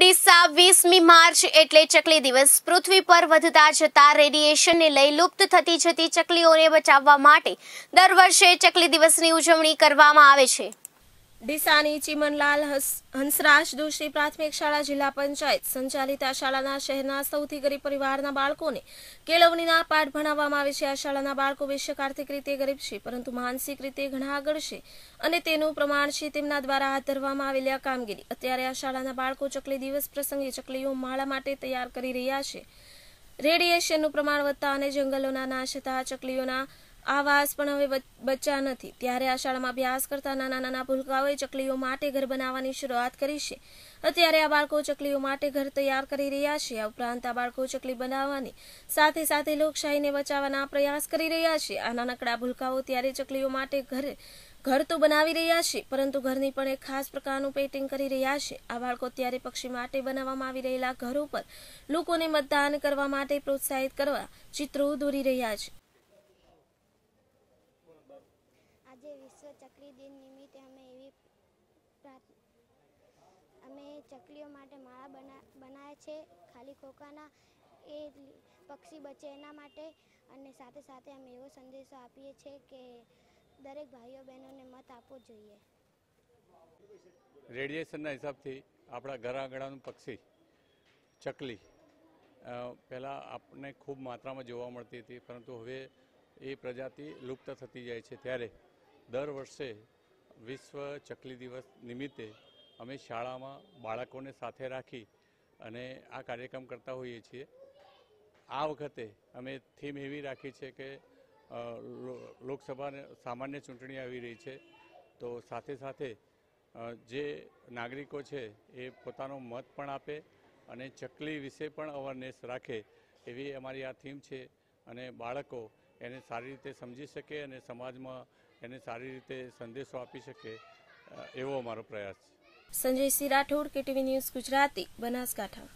ડીસા વીસમી માર્ચ એટલે ચકલી દિવસ પૃથ્વી પર વધતા જતા રેડિયેશનને લઈ લુપ્ત થતી જતી ચકલીઓને બચાવવા માટે દર વર્ષે ચકલી દિવસની ઉજવણી કરવામાં આવે છે ડીસાની ચિમનલાલ હંસરાજ દોશી પ્રાથમિક શાળા જિલ્લા પંચાયત સંચાલિત આ શાળાના શહેરના સૌથી ગરીબ પરિવારના બાળકોને કેળવણીના પાઠ ભણાવવામાં આવે છે આ શાળાના બાળકો બેશક આર્થિક રીતે ગરીબ છે પરંતુ માનસિક રીતે ઘણા આગળ છે અને તેનું પ્રમાણ છે તેમના દ્વારા હાથ ધરવામાં આવેલી આ કામગીરી અત્યારે આ શાળાના બાળકો ચકલી દિવસ પ્રસંગે ચકલીઓ માળા માટે તૈયાર કરી રહ્યા છે રેડિયેશનનું પ્રમાણ વધતા અને જંગલોના નાશ થતા ચકલીઓના આ વાસ પણ હવે બચ્ચા નથી ત્યારે આ શાળામાં અભ્યાસ કરતા નાના નાના ભૂલકાઓએ ચકલીઓ માટે ઘર બનાવવાની શરૂઆત કરી છે અત્યારે આ બાળકો ચકલીઓ માટે ઘર તૈયાર કરી રહ્યા છે આ ઉપરાંત આ બાળકો ચકલી બનાવવાની સાથે સાથે લોકશાહીને બચાવવાના પ્રયાસ કરી રહ્યા છે આ નાનકડા ભૂલકાઓ ત્યારે ચકલીઓ માટે ઘરે ઘર તો બનાવી રહ્યા છે પરંતુ ઘરની પણ એક ખાસ પ્રકારનું પેઇન્ટિંગ કરી રહ્યા છે આ બાળકો ત્યારે પક્ષી માટે બનાવવામાં આવી રહેલા ઘરો પર લોકોને મતદાન કરવા માટે પ્રોત્સાહિત કરવા ચિત્રો દોરી રહ્યા છે આજે વિશ્વ ચકલી દિન નિમિત્તે અમે એવી અમે ચકલીઓ માટે માળા બના બનાવે છે ખાલી ખોખાના એ પક્ષી બચે એના માટે અને સાથે સાથે અમે એવો સંદેશો આપીએ છીએ કે દરેક ભાઈઓ બહેનોને મત આપવો જોઈએ રેડિયેશનના હિસાબથી આપણા ઘર આંગણાનું પક્ષી ચકલી પહેલાં આપણને ખૂબ માત્રામાં જોવા મળતી હતી પરંતુ હવે એ પ્રજાતિ લુપ્ત થતી જાય છે ત્યારે દર વર્ષે વિશ્વ ચકલી દિવસ નિમિત્તે અમે શાળામાં બાળકોને સાથે રાખી અને આ કાર્યક્રમ કરતા હોઈએ છીએ આ વખતે અમે થીમ એવી રાખી છે કે લોકસભાને સામાન્ય ચૂંટણી આવી રહી છે તો સાથે સાથે જે નાગરિકો છે એ પોતાનો મત પણ આપે અને ચકલી વિશે પણ અવરનેસ રાખે એવી અમારી આ થીમ છે અને બાળકો એને સારી રીતે સમજી શકે અને સમાજમાં એને સારી રીતે સંદેશો આપી શકે એવો અમારો પ્રયાસ છે સંજયસિંહ રાઠોડ કેટીવી ન્યૂઝ ગુજરાતી બનાસકાંઠા